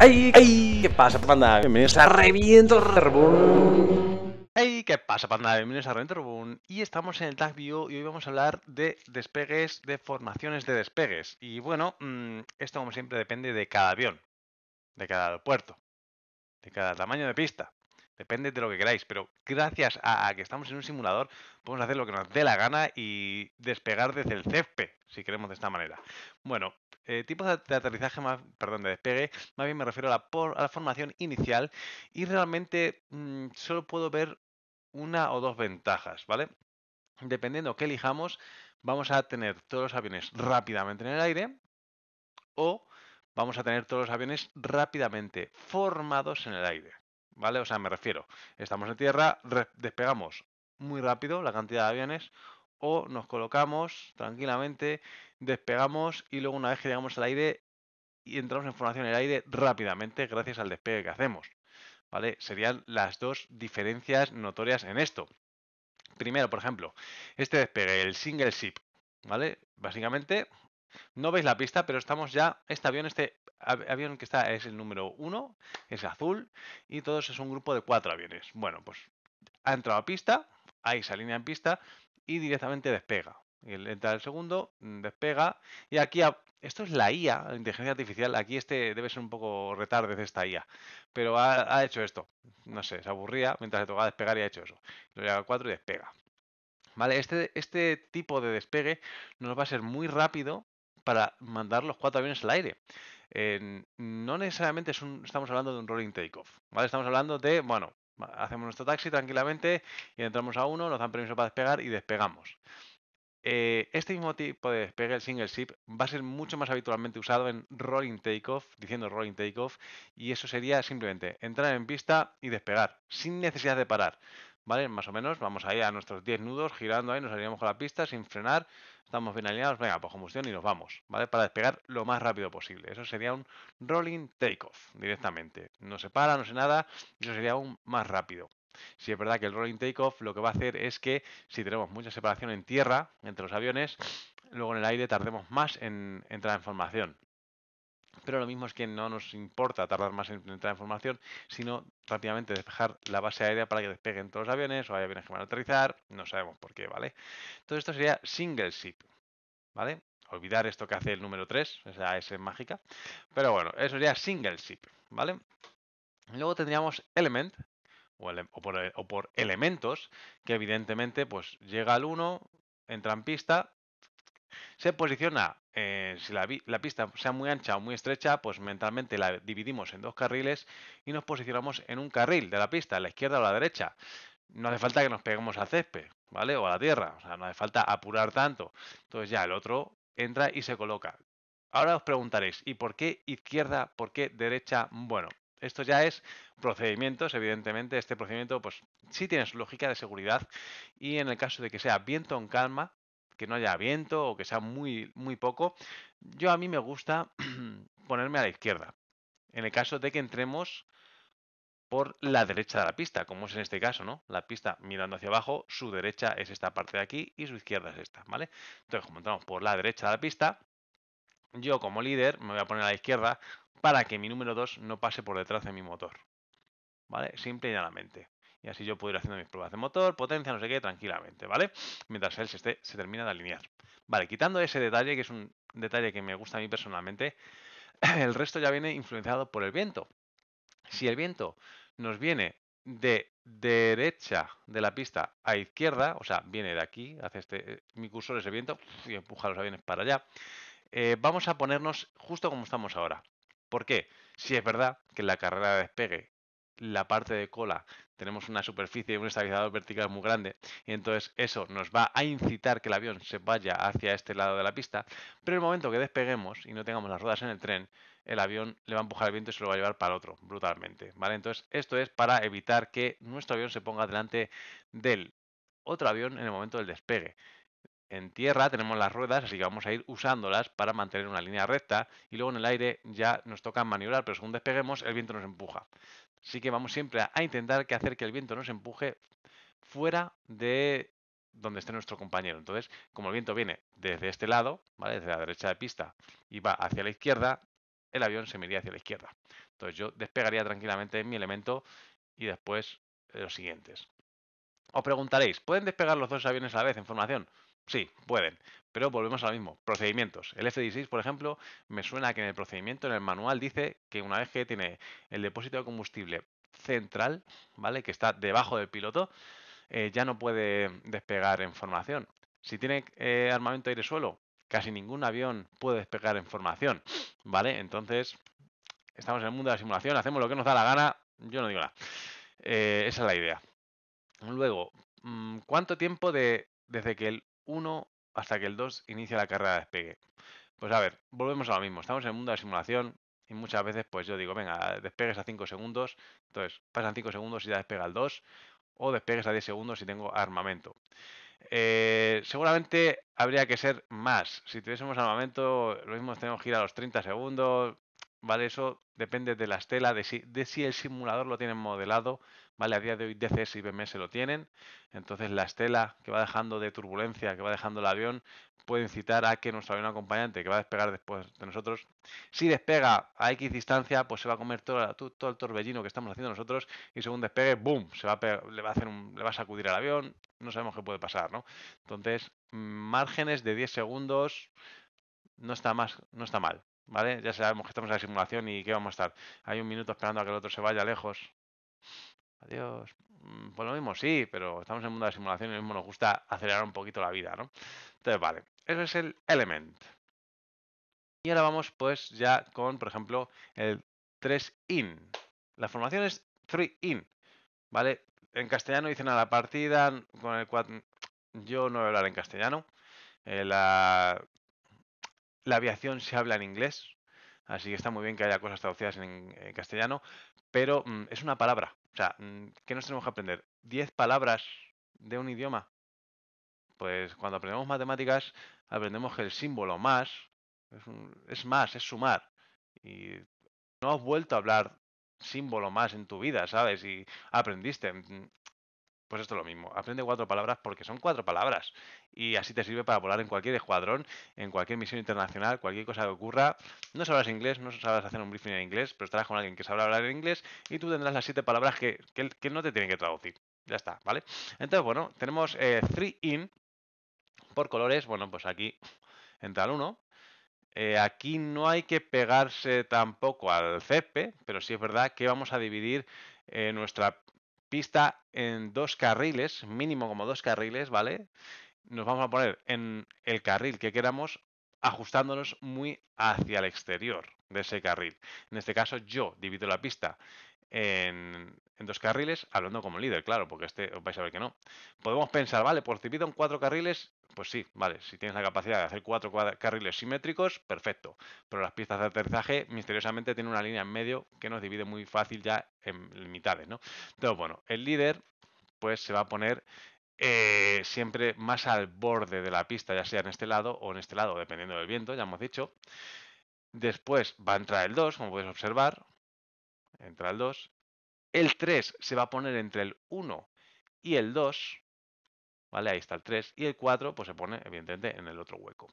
ay, ay, ¿Qué pasa, panda? Bienvenidos a Reviento Reboom. ¡Ay! ¿qué pasa, panda? Bienvenidos a Reviento Reboom. Y estamos en el Tag View y hoy vamos a hablar de despegues, de formaciones de despegues. Y bueno, mm, esto como siempre depende de cada avión, de cada aeropuerto, de cada tamaño de pista. Depende de lo que queráis, pero gracias a, que estamos en un simulador, podemos hacer lo que nos dé la gana y despegar desde el CFP, si queremos de esta manera. Bueno, eh, tipos de, aterrizaje más, perdón, de despegue, más bien me refiero a la, formación inicial y realmente mm, solo puedo ver una o dos ventajas, ¿vale? Dependiendo que elijamos, vamos a tener todos los aviones rápidamente en el aire o vamos a tener todos los aviones rápidamente formados en el aire, ¿vale? O sea, me refiero, estamos en tierra, despegamos muy rápido la cantidad de aviones o nos colocamos tranquilamente despegamos y luego una vez que llegamos al aire y entramos en formación en el aire rápidamente gracias al despegue que hacemos. ¿Vale? Serían las dos diferencias notorias en esto. Primero, por ejemplo, este despegue, el single ship, ¿vale? Básicamente, no veis la pista, pero estamos ya, este avión, este avión que está es el número uno, es azul, y todos es un grupo de cuatro aviones. Bueno, pues ha entrado a pista, ahí se alinea en pista y directamente despega entra el segundo, mm, despega. Y aquí, esto es la IA, la inteligencia artificial. Aquí este debe ser un poco retarde de esta IA. Pero ha, hecho esto. No sé, se aburría mientras le tocaba despegar y ha hecho eso. Lo llega a 4 y despega. ¿Vale? Este, este tipo de despegue nos va a ser muy rápido para mandar los cuatro aviones al aire. no necesariamente estamos hablando de un rolling takeoff, ¿vale? Estamos hablando de, bueno, hacemos nuestro taxi tranquilamente y entramos a uno, nos dan permiso para despegar y despegamos. Eh, este mismo tipo de despegue, el single ship, va a ser mucho más habitualmente usado en rolling takeoff, diciendo rolling takeoff, y eso sería simplemente entrar en pista y despegar, sin necesidad de parar. ¿Vale? Más o menos, vamos ahí a nuestros 10 nudos, girando ahí, nos salimos con la pista sin frenar, estamos bien alineados, venga, pues combustión y nos vamos, ¿vale? Para despegar lo más rápido posible. Eso sería un rolling takeoff directamente. No se para, no se nada, eso sería aún más rápido si es verdad que el rolling takeoff lo que va a hacer es que si tenemos mucha separación en tierra entre los aviones, luego en el aire tardemos más en, entrar en formación Pero lo mismo es que no nos importa tardar más en entrar en formación, sino rápidamente despejar la base aérea para que despeguen todos los aviones o hay aviones que van a aterrizar, no sabemos por qué, ¿vale? Todo esto sería single ship, ¿vale? Olvidar esto que hace el número 3, esa S mágica. Pero bueno, eso sería single ship, ¿vale? Luego tendríamos element, eh, o, por, elementos, que evidentemente pues llega al 1, entra en pista, se posiciona, eh, si la, pista sea muy ancha o muy estrecha, pues mentalmente la dividimos en dos carriles y nos posicionamos en un carril de la pista, a la izquierda o a la derecha. No hace falta que nos peguemos al césped, ¿vale? O a la tierra, o sea, no hace falta apurar tanto. Entonces ya el otro entra y se coloca. Ahora os preguntaréis, ¿y por qué izquierda, por qué derecha? Bueno, esto ya es procedimientos, evidentemente, este procedimiento pues sí tiene su lógica de seguridad y en el caso de que sea viento en calma, que no haya viento o que sea muy, muy poco, yo a mí me gusta ponerme a la izquierda. En el caso de que entremos por la derecha de la pista, como es en este caso, ¿no? La pista mirando hacia abajo, su derecha es esta parte de aquí y su izquierda es esta, ¿vale? Entonces, como entramos por la derecha de la pista, yo como líder me voy a poner a la izquierda para que mi número 2 no pase por detrás de mi motor. ¿Vale? Simple y llanamente. Y así yo puedo ir haciendo mis pruebas de motor, potencia, no sé qué, tranquilamente, ¿vale? Mientras él se, termina de alinear. Vale, quitando ese detalle, que es un detalle que me gusta a mí personalmente, el resto ya viene influenciado por el viento. Si el viento nos viene de derecha de la pista a izquierda, o sea, viene de aquí, hace este, eh, mi cursor ese viento y empuja los aviones para allá, eh, vamos a ponernos justo como estamos ahora, ¿Por qué? Si es verdad que en la carrera de despegue, la parte de cola, tenemos una superficie y un estabilizador vertical muy grande, y entonces eso nos va a incitar que el avión se vaya hacia este lado de la pista, pero en el momento que despeguemos y no tengamos las ruedas en el tren, el avión le va a empujar el viento y se lo va a llevar para el otro, brutalmente, ¿vale? Entonces esto es para evitar que nuestro avión se ponga delante del otro avión en el momento del despegue. En tierra tenemos las ruedas, así que vamos a ir usándolas para mantener una línea recta y luego en el aire ya nos toca maniobrar, pero según despeguemos el viento nos empuja. Así que vamos siempre a intentar que hacer que el viento nos empuje fuera de donde esté nuestro compañero. Entonces, como el viento viene desde este lado, ¿vale? desde la derecha de pista, y va hacia la izquierda, el avión se miraría hacia la izquierda. Entonces yo despegaría tranquilamente mi elemento y después eh, los siguientes. Os preguntaréis, ¿pueden despegar los dos aviones a la vez en formación? Sí, pueden. Pero volvemos a lo mismo. Procedimientos. El F-16, por ejemplo, me suena que en el procedimiento, en el manual, dice que una vez que tiene el depósito de combustible central, ¿vale? Que está debajo del piloto, eh, ya no puede despegar en formación. Si tiene eh, armamento aire-suelo, casi ningún avión puede despegar en formación, ¿vale? Entonces, estamos en el mundo de la simulación, hacemos lo que nos da la gana, yo no digo nada. Eh, esa es la idea. Luego, mm, ¿cuánto tiempo de, desde que el 1 hasta que el 2 inicia la carrera de despegue. Pues a ver, volvemos a lo mismo. Estamos en el mundo de simulación y muchas veces pues yo digo, venga, despegues a 5 segundos, entonces pasan 5 segundos y ya despega el 2, o despegues a 10 segundos si tengo armamento. Eh, seguramente habría que ser más. Si tuviésemos armamento, lo mismo tenemos que ir a los 30 segundos, ¿vale? Eso depende de la estela, de si, de si el simulador lo tienen modelado, ¿vale? A día de hoy DCS y BMS lo tienen, entonces la estela que va dejando de turbulencia, que va dejando el avión, puede incitar a que nuestro avión acompañante, que va a despegar después de nosotros, si despega a X distancia, pues se va a comer todo, todo el torbellino que estamos haciendo nosotros y según despegue, ¡boom!, se va le, va a hacer le va a sacudir al avión, no sabemos qué puede pasar, ¿no? Entonces, márgenes de 10 segundos no está, más, no está mal, ¿Vale? Ya sabemos que estamos en la simulación y que vamos a estar. Hay un minuto esperando a que el otro se vaya lejos. Adiós. Mm, pues lo mismo sí, pero estamos en el mundo de simulación y lo mismo nos gusta acelerar un poquito la vida, ¿no? Entonces, vale, eso es el element. Y ahora vamos pues ya con, por ejemplo, el 3in. La formación es 3in, ¿vale? En castellano dicen a la partida, con el cual yo no voy a hablar en castellano. Eh, la, la aviación se habla en inglés, así que está muy bien que haya cosas traducidas en, castellano, pero mm, es una palabra. O sea, mm, ¿qué nos tenemos que aprender? ¿Diez palabras de un idioma? Pues cuando aprendemos matemáticas, aprendemos que el símbolo más es, es más, es sumar. Y no has vuelto a hablar símbolo más en tu vida, ¿sabes? Y aprendiste. Mm, pues esto es lo mismo. Aprende cuatro palabras porque son cuatro palabras. Y así te sirve para volar en cualquier escuadrón, en cualquier misión internacional, cualquier cosa que ocurra. No sabrás inglés, no sabrás hacer un briefing en inglés, pero estarás con alguien que sabrá hablar en inglés y tú tendrás las siete palabras que, no te tienen que traducir. Ya está, ¿vale? Entonces, bueno, tenemos 3 eh, in por colores. Bueno, pues aquí entra tal 1. Eh, aquí no hay que pegarse tampoco al CP, pero sí es verdad que vamos a dividir eh, nuestra pista en dos carriles, mínimo como dos carriles, ¿vale? Nos vamos a poner en el carril que queramos, ajustándonos muy hacia el exterior de ese carril. En este caso, yo divido la pista en en dos carriles, hablando como líder, claro, porque este vais a ver que no. Podemos pensar, vale, por pido en cuatro carriles, pues sí, vale, si tienes la capacidad de hacer cuatro carriles simétricos, perfecto. Pero las pistas de aterrizaje misteriosamente tienen una línea en medio que nos divide muy fácil ya en mitades, ¿no? Entonces, bueno, el líder pues se va a poner eh, siempre más al borde de la pista, ya sea en este lado o en este lado, dependiendo del viento, ya hemos dicho. Después va a entrar el 2, como puedes observar, entra el 2, el 3 se va a poner entre el 1 y el 2. ¿Vale? Ahí está el 3. Y el 4 pues, se pone, evidentemente, en el otro hueco.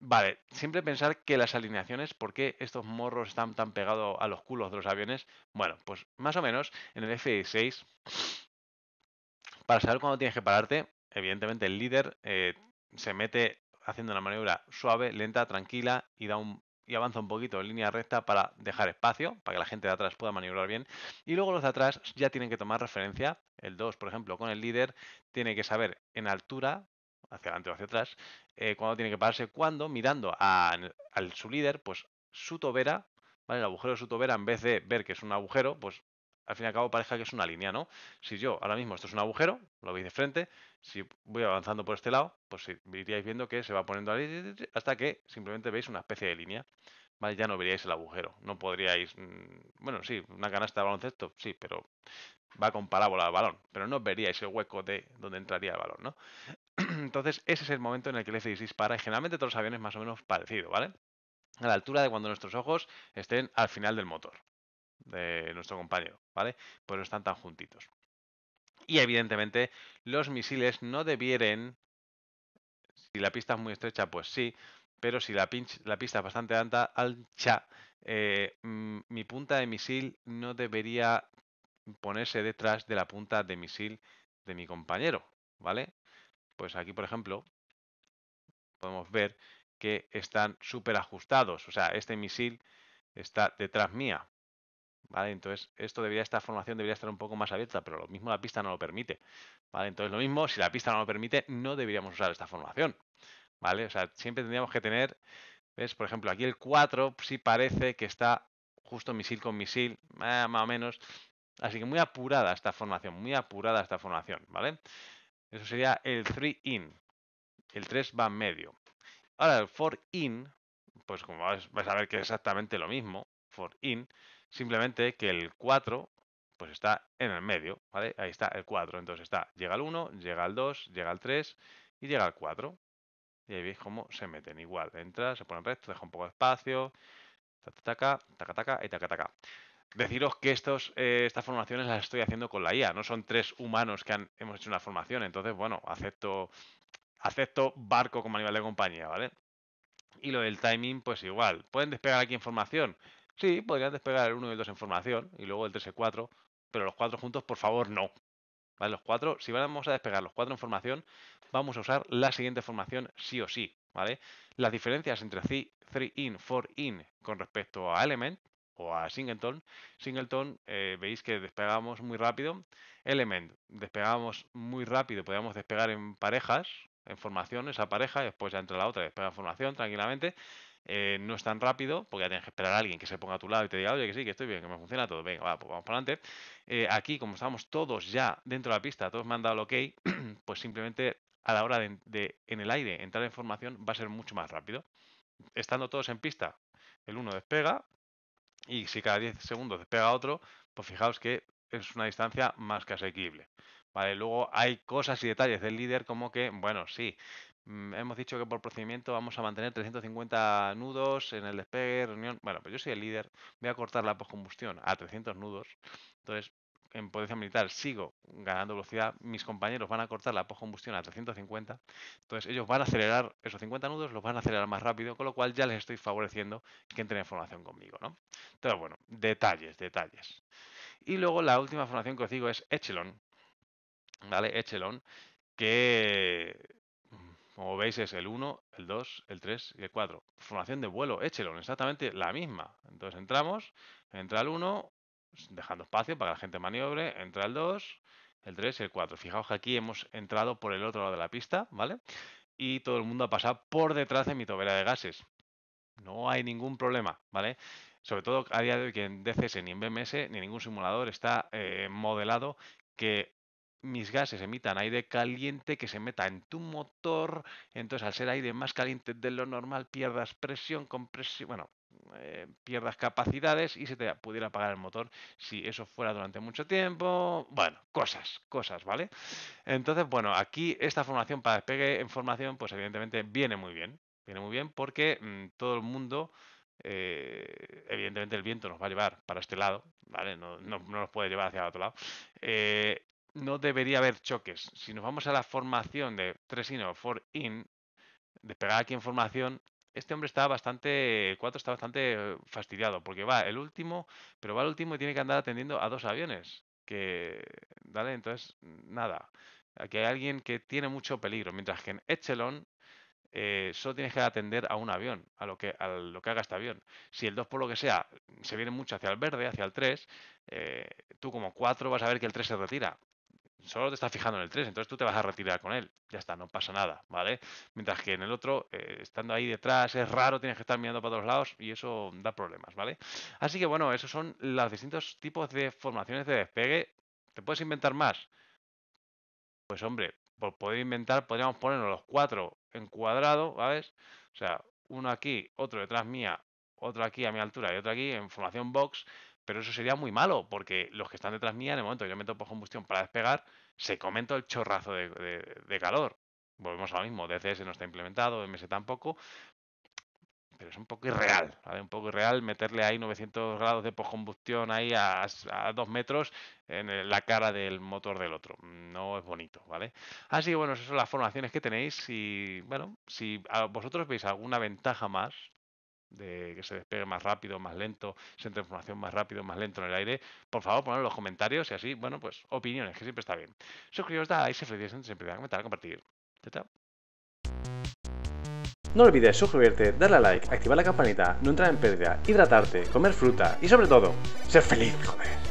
Vale, siempre pensar que las alineaciones, ¿por qué estos morros están tan pegados a los culos de los aviones? Bueno, pues más o menos en el f 6 para saber cuándo tienes que pararte, evidentemente el líder eh, se mete haciendo una maniobra suave, lenta, tranquila y da un y avanza un poquito en línea recta para dejar espacio, para que la gente de atrás pueda maniobrar bien. Y luego los de atrás ya tienen que tomar referencia. El 2, por ejemplo, con el líder, tiene que saber en altura, hacia adelante o hacia atrás, cuando eh, cuándo tiene que pararse, cuándo, mirando a, su líder, pues su tobera, ¿vale? el agujero de su tobera, en vez de ver que es un agujero, pues al fin y al cabo parezca que es una línea, ¿no? Si yo, ahora mismo, esto es un agujero, lo veis de frente, si voy avanzando por este lado, pues iríais viendo que se va poniendo hasta que simplemente veis una especie de línea, ¿vale? Ya no veríais el agujero, no podríais, mm, bueno, sí, una canasta de baloncesto, sí, pero va con parábola al balón, pero no veríais el hueco de donde entraría el balón, ¿no? Entonces, ese es el momento en el que el F-16 para, y generalmente todos los aviones más o menos parecido, ¿vale? a la altura de cuando nuestros ojos estén al final del motor de nuestro compañero, ¿vale? Pues no están tan juntitos. Y evidentemente los misiles no debieren, si la pista es muy estrecha, pues sí, pero si la, la pista es bastante alta, ancha, eh, mi punta de misil no debería ponerse detrás de la punta de misil de mi compañero, ¿vale? Pues aquí, por ejemplo, podemos ver que están súper ajustados, o sea, este misil está detrás mía, ¿Vale? Entonces, esto debería, esta formación debería estar un poco más abierta, pero lo mismo la pista no lo permite. ¿Vale? Entonces, lo mismo, si la pista no lo permite, no deberíamos usar esta formación. ¿Vale? O sea, siempre tendríamos que tener, ¿ves? Por ejemplo, aquí el 4 sí parece que está justo misil con misil, ah, más o menos. Así que muy apurada esta formación, muy apurada esta formación, ¿vale? Eso sería el 3 in. El 3 va en medio. Ahora, el 4 in, pues como vais a ver que es exactamente lo mismo, 4 in, Simplemente que el 4 pues está en el medio, ¿vale? Ahí está el 4. Entonces está, llega al 1, llega al 2, llega al 3 y llega al 4. Y ahí veis cómo se meten igual. Entra, se pone recto, deja un poco de espacio, taca, taca, taca y taca, Deciros que estos, eh, estas formaciones las estoy haciendo con la IA, no son tres humanos que han, hemos hecho una formación, entonces, bueno, acepto, acepto barco como animal de compañía, ¿vale? Y lo del timing, pues igual. ¿Pueden despegar aquí en formación? Sí, podrían despegar el 1 y el 2 en formación y luego el 3 y el 4, pero los 4 juntos, por favor, no. ¿Vale? Los cuatro, si vamos a despegar los 4 en formación, vamos a usar la siguiente formación sí o sí, ¿vale? Las diferencias entre 3-in, 4-in con respecto a Element o a Singleton. Singleton, eh, veis que despegamos muy rápido. Element, despegamos muy rápido, podíamos despegar en parejas, en formación, esa pareja, y después ya entra la otra despega en formación tranquilamente. Eh, no es tan rápido, porque ya tienes que esperar a alguien que se ponga a tu lado y te diga, oye, que sí, que estoy bien, que me funciona todo, venga, pues vamos para adelante. Eh, aquí, como estamos todos ya dentro de la pista, todos me han dado el ok, pues simplemente a la hora de, en el aire entrar en formación va a ser mucho más rápido. Estando todos en pista, el uno despega y si cada 10 segundos despega otro, pues fijaos que es una distancia más que asequible. Vale, luego hay cosas y detalles del líder como que, bueno, sí, Mm, hemos dicho que por procedimiento vamos a mantener 350 nudos en el despegue, reunión. Bueno, pues yo soy el líder, voy a cortar la postcombustión a 300 nudos. Entonces, en potencia militar sigo ganando velocidad, mis compañeros van a cortar la postcombustión a 350, entonces ellos van a acelerar esos 50 nudos, los van a acelerar más rápido, con lo cual ya les estoy favoreciendo que entren en formación conmigo, ¿no? Pero bueno, detalles, detalles. Y luego la última formación que os digo es Echelon, ¿vale? Echelon, que como veis es el 1, el 2, el 3 y el 4. Formación de vuelo, échelo, exactamente la misma. Entonces entramos, entra el 1, dejando espacio para que la gente maniobre, entra el 2, el 3 y el 4. Fijaos que aquí hemos entrado por el otro lado de la pista, ¿vale? Y todo el mundo ha pasado por detrás de mi tobera de gases. No hay ningún problema, ¿vale? Sobre todo a día de hoy que en DCS ni en BMS ni ningún simulador está eh, modelado que mis gases emitan aire caliente que se meta en tu motor, entonces al ser aire más caliente de lo normal pierdas presión, compresión, bueno, eh, pierdas capacidades y se te pudiera apagar el motor si eso fuera durante mucho tiempo, bueno, cosas, cosas, ¿vale? Entonces, bueno, aquí esta formación para despegue en formación, pues evidentemente viene muy bien, viene muy bien porque mm, todo el mundo... Eh, evidentemente el viento nos va a llevar para este lado, ¿vale? No, no nos puede llevar hacia el otro lado. Eh, no debería haber choques. Si nos vamos a la formación de 3 in o 4 in, de pegar aquí en formación, este hombre está bastante, 4 está bastante fastidiado, porque va el último, pero va el último y tiene que andar atendiendo a dos aviones. Que, dale, entonces, nada. Aquí hay alguien que tiene mucho peligro, mientras que en Echelon eh, solo tienes que atender a un avión, a lo, que, a lo que haga este avión. Si el 2 por lo que sea se viene mucho hacia el verde, hacia el 3, eh, tú como 4 vas a ver que el 3 se retira solo te estás fijando en el 3, entonces tú te vas a retirar con él. Ya está, no pasa nada, ¿vale? Mientras que en el otro, eh, estando ahí detrás, es raro, tienes que estar mirando para todos lados y eso da problemas, ¿vale? Así que bueno, esos son los distintos tipos de formaciones de despegue. ¿Te puedes inventar más? Pues hombre, por poder inventar, podríamos ponernos los cuatro en cuadrado, ¿vale? O sea, uno aquí, otro detrás mía, otro aquí a mi altura y otro aquí en formación box pero eso sería muy malo, porque los que están detrás mía, en el momento que yo meto poscombustión combustión para despegar, se comento el chorrazo de, calor. Volvemos a lo mismo, DCS no está implementado, MS tampoco, pero es un poco irreal, ¿vale? Un poco irreal meterle ahí 900 grados de poscombustión ahí a, dos metros en la cara del motor del otro. No es bonito, ¿vale? Así que bueno, esas son las formaciones que tenéis y bueno, si vosotros veis alguna ventaja más de que se despegue más rápido, más lento, se entre información más rápido, más lento en el aire, por favor ponedlo en los comentarios y así, bueno, pues opiniones, que siempre está bien. Suscribiros, dale, se feliz, siempre a comentar, a compartir. Chao, chao. No olvides suscribirte, darle a like, activar la campanita, no entrar en pérdida, hidratarte, comer fruta y sobre todo, ser feliz, joder.